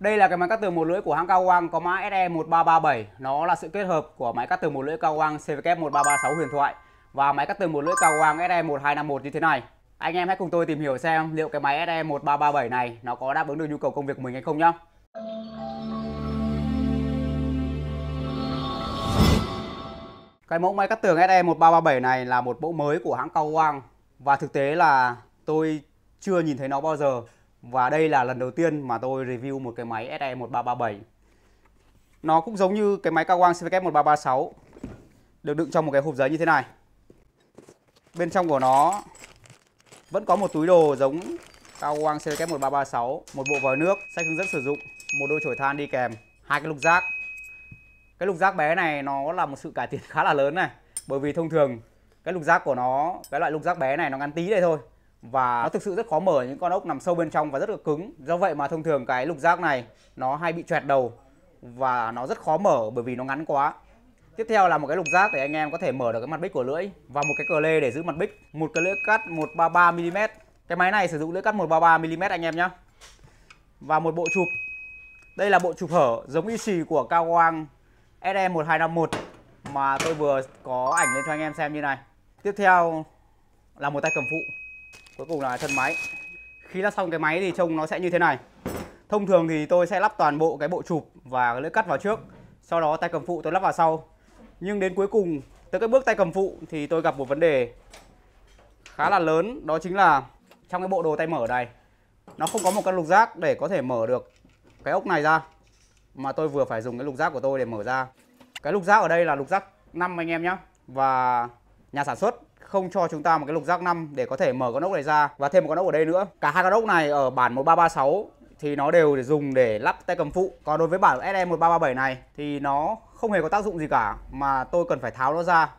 Đây là cái máy cắt tường một lưỡi của hãng cao quang có mã SE1337. Nó là sự kết hợp của máy cắt tường một lưỡi cao quang CVK1336 huyền thoại và máy cắt tường một lưỡi cao quang SE1251 như thế này. Anh em hãy cùng tôi tìm hiểu xem liệu cái máy SE1337 này nó có đáp ứng được nhu cầu công việc của mình hay không nhá. Cái mẫu máy cắt tường SE1337 này là một mẫu mới của hãng cao quang và thực tế là tôi chưa nhìn thấy nó bao giờ và đây là lần đầu tiên mà tôi review một cái máy SE1337 Nó cũng giống như cái máy cao quang CVK1336 Được đựng trong một cái hộp giấy như thế này Bên trong của nó vẫn có một túi đồ giống cao quang CVK1336 Một bộ vòi nước, sách hướng dẫn sử dụng, một đôi chổi than đi kèm hai cái lục giác Cái lục giác bé này nó là một sự cải tiến khá là lớn này Bởi vì thông thường cái lục giác của nó, cái loại lục giác bé này nó ngắn tí đây thôi và nó thực sự rất khó mở những con ốc nằm sâu bên trong và rất là cứng do vậy mà thông thường cái lục giác này nó hay bị choẹt đầu và nó rất khó mở bởi vì nó ngắn quá tiếp theo là một cái lục giác để anh em có thể mở được cái mặt bích của lưỡi và một cái cờ lê để giữ mặt bích một cái lưỡi cắt 133 mm cái máy này sử dụng lưỡi cắt 133 mm anh em nhé và một bộ chụp đây là bộ chụp hở giống y xì của cao quang SM1251 e mà tôi vừa có ảnh lên cho anh em xem như này tiếp theo là một tay cầm phụ cuối cùng là thân máy khi lắp xong cái máy thì trông nó sẽ như thế này thông thường thì tôi sẽ lắp toàn bộ cái bộ chụp và lưỡi cắt vào trước sau đó tay cầm phụ tôi lắp vào sau nhưng đến cuối cùng tới cái bước tay cầm phụ thì tôi gặp một vấn đề khá là lớn đó chính là trong cái bộ đồ tay mở này nó không có một cái lục giác để có thể mở được cái ốc này ra mà tôi vừa phải dùng cái lục giác của tôi để mở ra cái lục giác ở đây là lục giác 5 anh em nhé và nhà sản xuất không cho chúng ta một cái lục giác 5 để có thể mở con ốc này ra và thêm một con ốc ở đây nữa. Cả hai con ốc này ở bản 1336 thì nó đều để dùng để lắp tay cầm phụ. Còn đối với bản SE1337 này thì nó không hề có tác dụng gì cả mà tôi cần phải tháo nó ra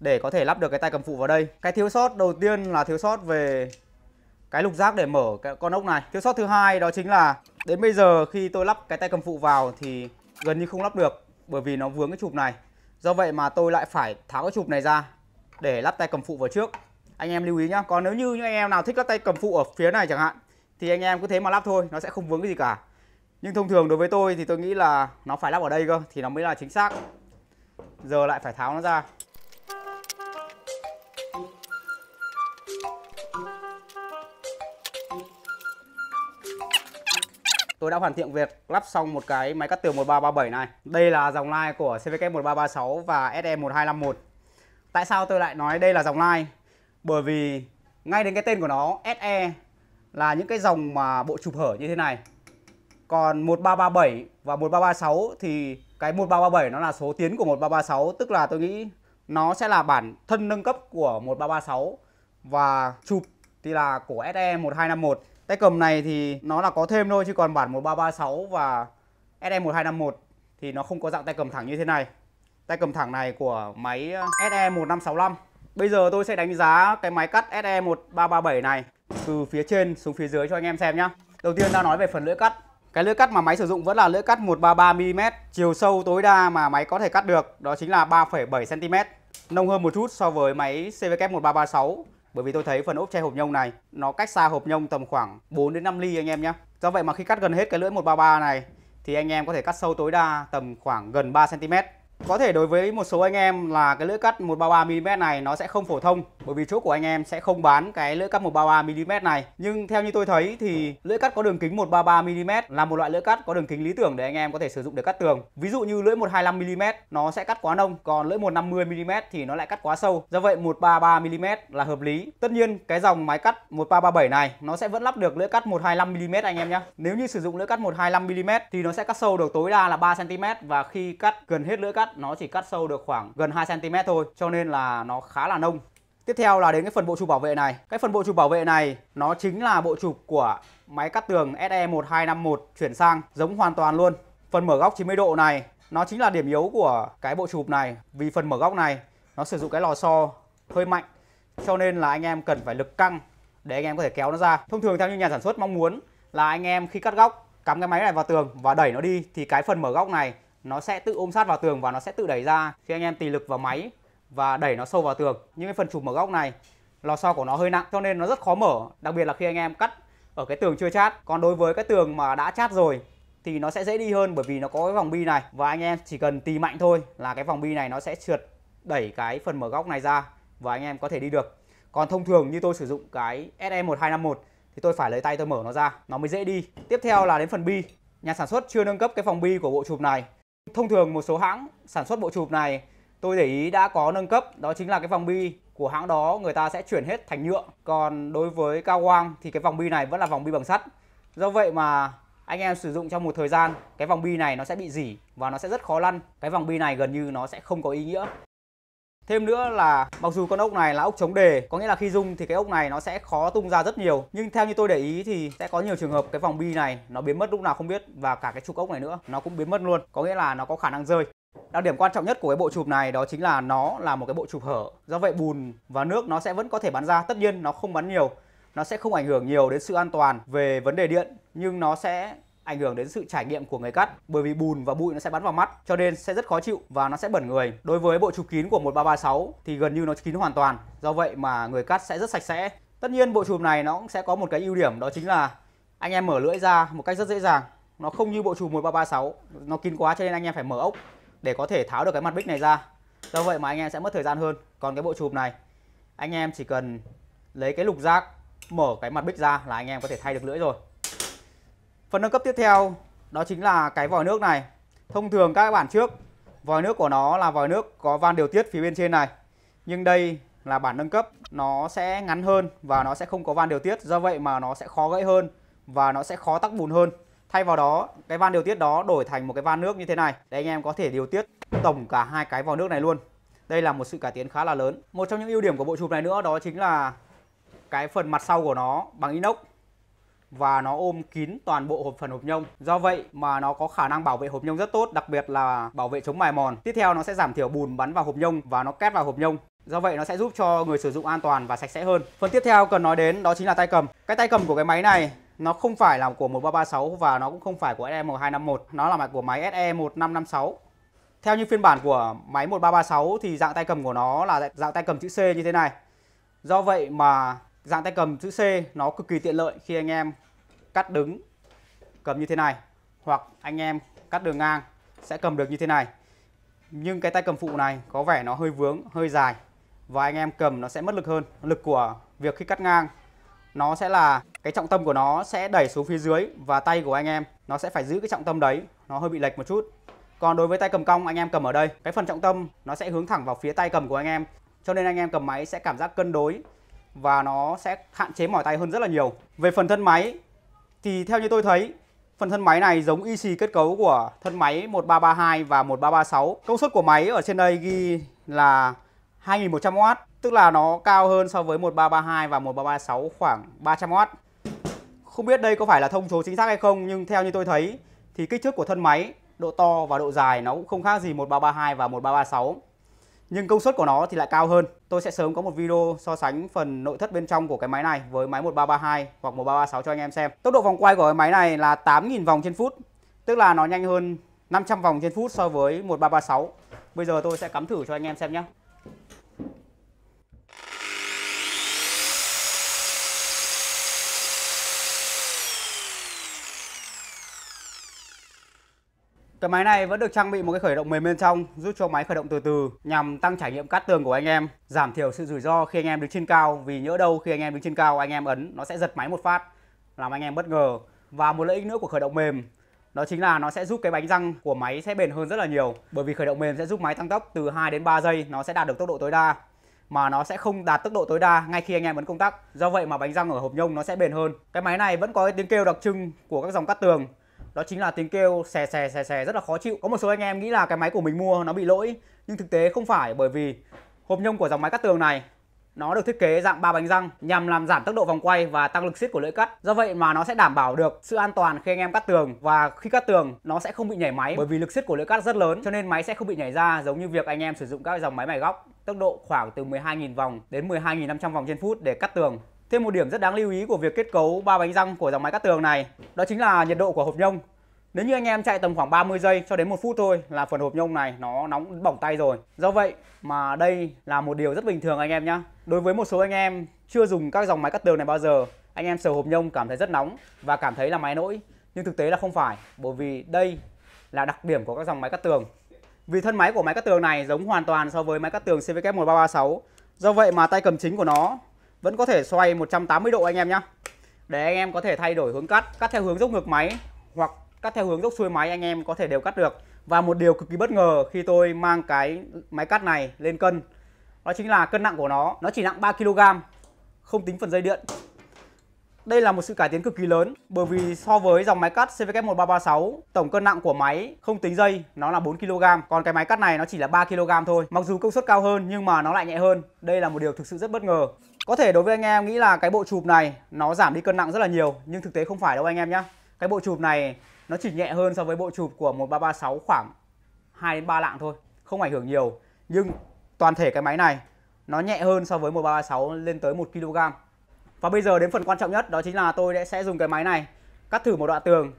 để có thể lắp được cái tay cầm phụ vào đây. Cái thiếu sót đầu tiên là thiếu sót về cái lục giác để mở cái con ốc này. Thiếu sót thứ hai đó chính là đến bây giờ khi tôi lắp cái tay cầm phụ vào thì gần như không lắp được bởi vì nó vướng cái chụp này. Do vậy mà tôi lại phải tháo cái chụp này ra để lắp tay cầm phụ vào trước anh em lưu ý nhá còn nếu như những anh em nào thích lắp tay cầm phụ ở phía này chẳng hạn thì anh em cứ thế mà lắp thôi nó sẽ không vướng cái gì cả nhưng thông thường đối với tôi thì tôi nghĩ là nó phải lắp ở đây cơ thì nó mới là chính xác giờ lại phải tháo nó ra tôi đã hoàn thiện việc lắp xong một cái máy cắt tường 1337 này. Đây là dòng line của CVK 1336 và SE1251 tại sao tôi lại nói đây là dòng line bởi vì ngay đến cái tên của nó SE là những cái dòng mà bộ chụp hở như thế này còn 1337 và 1336 thì cái 1337 nó là số tiến của 1336 tức là tôi nghĩ nó sẽ là bản thân nâng cấp của 1336 và chụp thì là của SE 1251. Tay cầm này thì nó là có thêm thôi chứ còn bản 1336 và SE 1251 thì nó không có dạng tay cầm thẳng như thế này tay cầm thẳng này của máy ờ, SE 1565 Bây giờ tôi sẽ đánh giá cái máy cắt SE 1337 này từ phía trên xuống phía dưới cho anh em xem nhé Đầu tiên ta nói về phần lưỡi cắt cái lưỡi cắt mà máy sử dụng vẫn là lưỡi cắt 133mm Chiều sâu tối đa mà máy có thể cắt được đó chính là 3,7cm Nông hơn một chút so với máy CVK 1336 Bởi vì tôi thấy phần ốp che hộp nhông này nó cách xa hộp nhông tầm khoảng 4 đến 5 ly anh em nhé Do vậy mà khi cắt gần hết cái lưỡi 133 này thì anh em có thể cắt sâu tối đa tầm khoảng gần 3cm có thể đối với một số anh em là cái lưỡi cắt 133mm này nó sẽ không phổ thông bởi vì chỗ của anh em sẽ không bán cái lưỡi cắt 133mm này nhưng theo như tôi thấy thì lưỡi cắt có đường kính 133mm là một loại lưỡi cắt có đường kính lý tưởng để anh em có thể sử dụng để cắt tường ví dụ như lưỡi 125mm nó sẽ cắt quá nông còn lưỡi 150mm thì nó lại cắt quá sâu do vậy 133mm là hợp lý tất nhiên cái dòng máy cắt 1337 này nó sẽ vẫn lắp được lưỡi cắt 125mm anh em nhé nếu như sử dụng lưỡi cắt 125mm thì nó sẽ cắt sâu được tối đa là 3cm và khi cắt gần hết lưỡi cắt nó chỉ cắt sâu được khoảng gần 2cm thôi cho nên là nó khá là nông Tiếp theo là đến cái phần bộ chụp bảo vệ này. Cái phần bộ chụp bảo vệ này nó chính là bộ chụp của máy cắt tường SE1251 chuyển sang giống hoàn toàn luôn. Phần mở góc 90 độ này nó chính là điểm yếu của cái bộ chụp này vì phần mở góc này nó sử dụng cái lò xo hơi mạnh cho nên là anh em cần phải lực căng để anh em có thể kéo nó ra. Thông thường theo như nhà sản xuất mong muốn là anh em khi cắt góc cắm cái máy này vào tường và đẩy nó đi thì cái phần mở góc này nó sẽ tự ôm sát vào tường và nó sẽ tự đẩy ra khi anh em tì lực vào máy và đẩy nó sâu vào tường. Những cái phần chụp mở góc này lò xo của nó hơi nặng cho nên nó rất khó mở, đặc biệt là khi anh em cắt ở cái tường chưa chát. Còn đối với cái tường mà đã chát rồi thì nó sẽ dễ đi hơn bởi vì nó có cái vòng bi này và anh em chỉ cần tì mạnh thôi là cái vòng bi này nó sẽ trượt đẩy cái phần mở góc này ra và anh em có thể đi được. Còn thông thường như tôi sử dụng cái SE1251 thì tôi phải lấy tay tôi mở nó ra, nó mới dễ đi. Tiếp theo là đến phần bi. Nhà sản xuất chưa nâng cấp cái phòng bi của bộ chụp này. Thông thường một số hãng sản xuất bộ chụp này tôi để ý đã có nâng cấp đó chính là cái vòng bi của hãng đó người ta sẽ chuyển hết thành nhựa còn đối với cao quang thì cái vòng bi này vẫn là vòng bi bằng sắt do vậy mà anh em sử dụng trong một thời gian cái vòng bi này nó sẽ bị dỉ và nó sẽ rất khó lăn cái vòng bi này gần như nó sẽ không có ý nghĩa Thêm nữa là mặc dù con ốc này là ốc chống đề, có nghĩa là khi dùng thì cái ốc này nó sẽ khó tung ra rất nhiều. Nhưng theo như tôi để ý thì sẽ có nhiều trường hợp cái vòng bi này nó biến mất lúc nào không biết và cả cái trục ốc này nữa nó cũng biến mất luôn. Có nghĩa là nó có khả năng rơi. Đặc điểm quan trọng nhất của cái bộ chụp này đó chính là nó là một cái bộ chụp hở. Do vậy bùn và nước nó sẽ vẫn có thể bắn ra. Tất nhiên nó không bắn nhiều, nó sẽ không ảnh hưởng nhiều đến sự an toàn về vấn đề điện, nhưng nó sẽ ảnh hưởng đến sự trải nghiệm của người cắt bởi vì bùn và bụi nó sẽ bắn vào mắt cho nên sẽ rất khó chịu và nó sẽ bẩn người. Đối với bộ chụp kín của 1336 thì gần như nó kín hoàn toàn. Do vậy mà người cắt sẽ rất sạch sẽ. Tất nhiên bộ chụp này nó cũng sẽ có một cái ưu điểm đó chính là anh em mở lưỡi ra một cách rất dễ dàng. Nó không như bộ chụp 1336, nó kín quá cho nên anh em phải mở ốc để có thể tháo được cái mặt bích này ra do vậy mà anh em sẽ mất thời gian hơn còn cái bộ chụp này anh em chỉ cần lấy cái lục giác mở cái mặt bích ra là anh em có thể thay được lưỡi rồi phần nâng cấp tiếp theo đó chính là cái vòi nước này thông thường các bản trước vòi nước của nó là vòi nước có van điều tiết phía bên trên này nhưng đây là bản nâng cấp nó sẽ ngắn hơn và nó sẽ không có van điều tiết do vậy mà nó sẽ khó gãy hơn và nó sẽ khó tắc bùn hơn Thay vào đó, cái van điều tiết đó đổi thành một cái van nước như thế này để anh em có thể điều tiết tổng cả hai cái vòi nước này luôn. Đây là một sự cải tiến khá là lớn. Một trong những ưu điểm của bộ chụp này nữa đó chính là cái phần mặt sau của nó bằng inox và nó ôm kín toàn bộ hộp phần hộp nhông. Do vậy mà nó có khả năng bảo vệ hộp nhông rất tốt, đặc biệt là bảo vệ chống mài mòn. Tiếp theo nó sẽ giảm thiểu bùn bắn vào hộp nhông và nó két vào hộp nhông. Do vậy nó sẽ giúp cho người sử dụng an toàn và sạch sẽ hơn. Phần tiếp theo cần nói đến đó chính là tay cầm. Cái tay cầm của cái máy này nó không phải là của 1336 và nó cũng không phải của SE1251 nó là mặt của máy SE1556 theo như phiên bản của máy 1336 thì dạng tay cầm của nó là dạng tay cầm chữ C như thế này do vậy mà dạng tay cầm chữ C nó cực kỳ tiện lợi khi anh em cắt đứng cầm như thế này hoặc anh em cắt đường ngang sẽ cầm được như thế này nhưng cái tay cầm phụ này có vẻ nó hơi vướng hơi dài và anh em cầm nó sẽ mất lực hơn lực của việc khi cắt ngang nó sẽ là cái trọng tâm của nó sẽ đẩy xuống phía dưới và tay của anh em nó sẽ phải giữ cái trọng tâm đấy nó hơi bị lệch một chút còn đối với tay cầm cong anh em cầm ở đây cái phần trọng tâm nó sẽ hướng thẳng vào phía tay cầm của anh em cho nên anh em cầm máy sẽ cảm giác cân đối và nó sẽ hạn chế mỏi tay hơn rất là nhiều về phần thân máy thì theo như tôi thấy Phần thân máy này giống y xì kết cấu của thân máy 1332 và 1336. Công suất của máy ở trên đây ghi là 2100W, tức là nó cao hơn so với 1332 và 1336 khoảng 300W. Không biết đây có phải là thông số chính xác hay không nhưng theo như tôi thấy thì kích thước của thân máy, độ to và độ dài nó cũng không khác gì 1332 và 1336. Nhưng công suất của nó thì lại cao hơn. Tôi sẽ sớm có một video so sánh phần nội thất bên trong của cái máy này với máy 1332 hoặc 1336 cho anh em xem. Tốc độ vòng quay của cái máy này là 8.000 vòng trên phút, tức là nó nhanh hơn 500 vòng trên phút so với 1336. Bây giờ tôi sẽ cắm thử cho anh em xem nhé. Cái máy này vẫn được trang bị một cái khởi động mềm bên trong giúp cho máy khởi động từ từ nhằm tăng trải nghiệm cắt tường của anh em, giảm thiểu sự rủi ro khi anh em đứng trên cao vì nhỡ đâu khi anh em đứng trên cao anh em ấn nó sẽ giật máy một phát làm anh em bất ngờ. Và một lợi ích nữa của khởi động mềm đó chính là nó sẽ giúp cái bánh răng của máy sẽ bền hơn rất là nhiều bởi vì khởi động mềm sẽ giúp máy tăng tốc từ 2 đến 3 giây nó sẽ đạt được tốc độ tối đa mà nó sẽ không đạt tốc độ tối đa ngay khi anh em ấn công tắc do vậy mà bánh răng ở hộp nhông nó sẽ bền hơn cái máy này vẫn có cái tiếng kêu đặc trưng của các dòng cắt tường đó chính là tiếng kêu xè xè xè xè rất là khó chịu có một số anh em nghĩ là cái máy của mình mua nó bị lỗi nhưng thực tế không phải bởi vì hộp nhông của dòng máy cắt tường này nó được thiết kế dạng ba bánh răng nhằm làm giảm tốc độ vòng quay và tăng lực siết của lưỡi cắt. Do vậy mà nó sẽ đảm bảo được sự an toàn khi anh em cắt tường và khi cắt tường nó sẽ không bị nhảy máy bởi vì lực siết của lưỡi cắt rất lớn cho nên máy sẽ không bị nhảy ra giống như việc anh em sử dụng các dòng máy mài góc tốc độ khoảng từ 12.000 vòng đến 12.500 vòng trên phút để cắt tường. Thêm một điểm rất đáng lưu ý của việc kết cấu ba bánh răng của dòng máy cắt tường này, đó chính là nhiệt độ của hộp nhông. Nếu như anh em chạy tầm khoảng 30 giây cho đến 1 phút thôi là phần hộp nhông này nó nóng bỏng tay rồi. Do vậy mà đây là một điều rất bình thường anh em nhé. Đối với một số anh em chưa dùng các dòng máy cắt tường này bao giờ, anh em sờ hộp nhông cảm thấy rất nóng và cảm thấy là máy nỗi. Nhưng thực tế là không phải, bởi vì đây là đặc điểm của các dòng máy cắt tường. Vì thân máy của máy cắt tường này giống hoàn toàn so với máy cắt tường CVK 1336. Do vậy mà tay cầm chính của nó vẫn có thể xoay 180 độ anh em nhé để anh em có thể thay đổi hướng cắt cắt theo hướng dốc ngược máy hoặc cắt theo hướng dốc xuôi máy anh em có thể đều cắt được và một điều cực kỳ bất ngờ khi tôi mang cái máy cắt này lên cân đó chính là cân nặng của nó nó chỉ nặng 3 kg không tính phần dây điện đây là một sự cải tiến cực kỳ lớn bởi vì so với dòng máy cắt CVK1336 tổng cân nặng của máy không tính dây nó là 4 kg còn cái máy cắt này nó chỉ là 3 kg thôi mặc dù công suất cao hơn nhưng mà nó lại nhẹ hơn đây là một điều thực sự rất bất ngờ có thể đối với anh em nghĩ là cái bộ chụp này nó giảm đi cân nặng rất là nhiều nhưng thực tế không phải đâu anh em nhé. Cái bộ chụp này nó chỉ nhẹ hơn so với bộ chụp của 1336 khoảng 2 đến 3 lạng thôi, không ảnh hưởng nhiều. Nhưng toàn thể cái máy này nó nhẹ hơn so với 1336 lên tới 1 kg. Và bây giờ đến phần quan trọng nhất đó chính là tôi sẽ dùng cái máy này cắt thử một đoạn tường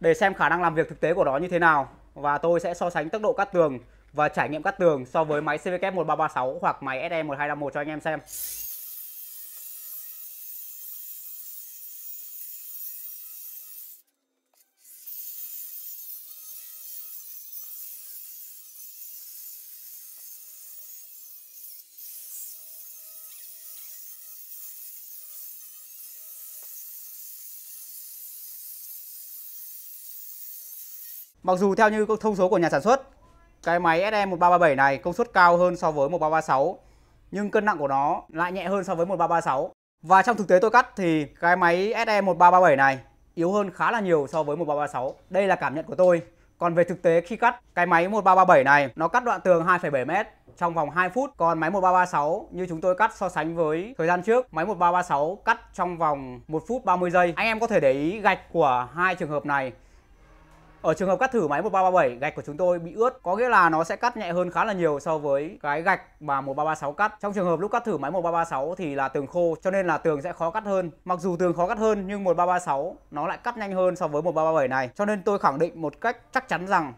để xem khả năng làm việc thực tế của nó như thế nào và tôi sẽ so sánh tốc độ cắt tường và trải nghiệm cắt tường so với máy CVK 1336 hoặc máy SM1251 e cho anh em xem. Mặc dù theo như thông số của nhà sản xuất, cái máy SM1337 này công suất cao hơn so với 1336 nhưng cân nặng của nó lại nhẹ hơn so với 1336. Và trong thực tế tôi cắt thì cái máy SE1337 này yếu hơn khá là nhiều so với 1336. Đây là cảm nhận của tôi. Còn về thực tế khi cắt, cái máy 1337 này nó cắt đoạn tường 2,7m trong vòng 2 phút. Còn máy 1336 như chúng tôi cắt so sánh với thời gian trước, máy 1336 cắt trong vòng 1 phút 30 giây. Anh em có thể để ý gạch của hai trường hợp này ở trường hợp cắt thử máy 1337 gạch của chúng tôi bị ướt có nghĩa là nó sẽ cắt nhẹ hơn khá là nhiều so với cái gạch mà 1336 cắt. Trong trường hợp lúc cắt thử máy 1336 thì là tường khô cho nên là tường sẽ khó cắt hơn. Mặc dù tường khó cắt hơn nhưng 1336 nó lại cắt nhanh hơn so với 1337 này. Cho nên tôi khẳng định một cách chắc chắn rằng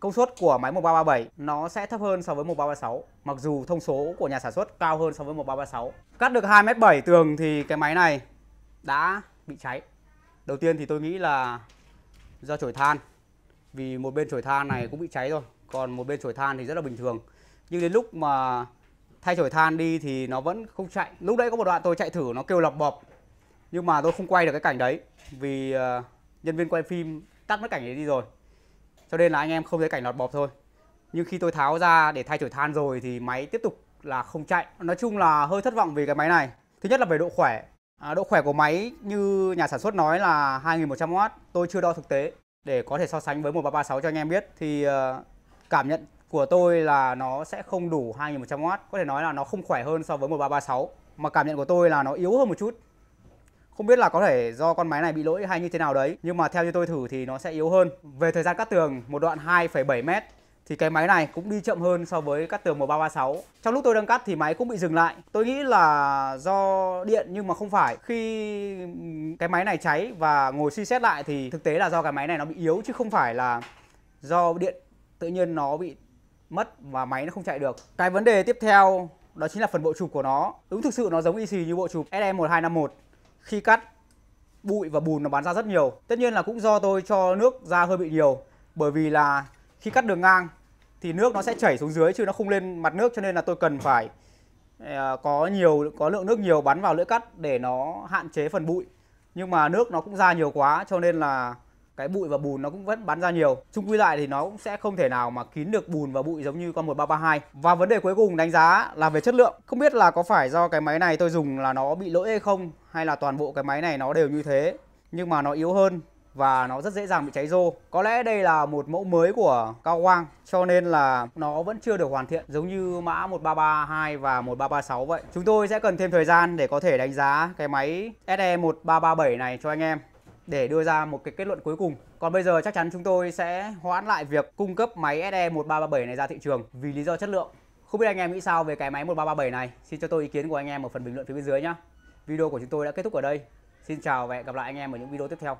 công suất của máy 1337 nó sẽ thấp hơn so với 1336 mặc dù thông số của nhà sản xuất cao hơn so với 1336 cắt được 2m7 tường thì cái máy này đã bị cháy đầu tiên thì tôi nghĩ là do chổi than vì một bên chổi than này cũng bị cháy rồi còn một bên chổi than thì rất là bình thường nhưng đến lúc mà thay chổi than đi thì nó vẫn không chạy lúc đấy có một đoạn tôi chạy thử nó kêu lọc bọp nhưng mà tôi không quay được cái cảnh đấy vì ờ, nhân viên quay phim tắt mất cảnh đấy đi rồi cho nên là anh em không thấy cảnh lọt bọp thôi nhưng khi tôi tháo ra để thay chổi than rồi thì máy tiếp tục là không chạy nói chung là hơi thất vọng vì cái máy này thứ nhất là về độ khỏe à, độ khỏe của máy như nhà sản xuất nói là 2100W tôi chưa đo thực tế để có thể so sánh với 1336 cho anh em biết thì ờ, cảm nhận của tôi là nó sẽ không đủ 2100W có thể nói là nó không khỏe hơn so với 1336 mà cảm nhận của tôi là nó yếu hơn một chút không biết là có thể do con máy này bị lỗi hay như thế nào đấy nhưng mà theo như tôi thử thì nó sẽ yếu hơn về thời gian cắt tường một đoạn 2,7 mét thì cái máy này cũng đi chậm hơn so với cắt tường 1336. Trong lúc tôi đang cắt thì máy cũng bị dừng lại. Tôi nghĩ là do điện nhưng mà không phải. Khi cái máy này cháy và ngồi suy xét lại thì thực tế là do cái máy này nó bị yếu chứ không phải là do điện tự nhiên nó bị mất và máy nó không chạy được. Cái vấn đề tiếp theo đó chính là phần bộ chụp của nó. Đúng thực sự nó giống y xì như bộ chụp SM1251. E Khi cắt bụi và bùn nó bắn ra rất nhiều. Tất nhiên là cũng do tôi cho nước ra hơi bị nhiều bởi vì là khi cắt đường ngang thì nước nó sẽ chảy xuống dưới chứ nó không lên mặt nước cho nên là tôi cần phải ờ, có nhiều có lượng nước nhiều bắn vào lưỡi cắt để nó hạn chế phần bụi nhưng mà nước nó cũng ra nhiều quá cho nên là cái bụi và bùn nó cũng vẫn bắn ra nhiều chung quy lại thì nó cũng sẽ không thể nào mà kín được bùn và bụi giống như con 1332 và vấn đề cuối cùng đánh giá là về chất lượng không biết là có phải do cái máy này tôi dùng là nó bị lỗi hay không hay là toàn bộ cái máy này nó đều như thế nhưng mà nó yếu hơn và nó rất dễ dàng bị cháy rô. Có lẽ đây là một mẫu mới của Cao Quang cho nên là nó vẫn chưa được hoàn thiện giống như mã 1332 và 1336 vậy. Chúng tôi sẽ cần thêm thời gian để có thể đánh giá cái máy SE 1337 này cho anh em để đưa ra một cái kết luận cuối cùng. Còn bây giờ chắc chắn chúng tôi sẽ hoãn lại việc cung cấp máy SE 1337 này ra thị trường vì lý do chất lượng. Không biết anh em nghĩ sao về cái máy 1337 này? Xin cho tôi ý kiến của anh em ở phần bình luận phía bên dưới nhé. Video của chúng tôi đã kết thúc ở đây. Xin chào và hẹn gặp lại anh em ở những video tiếp theo.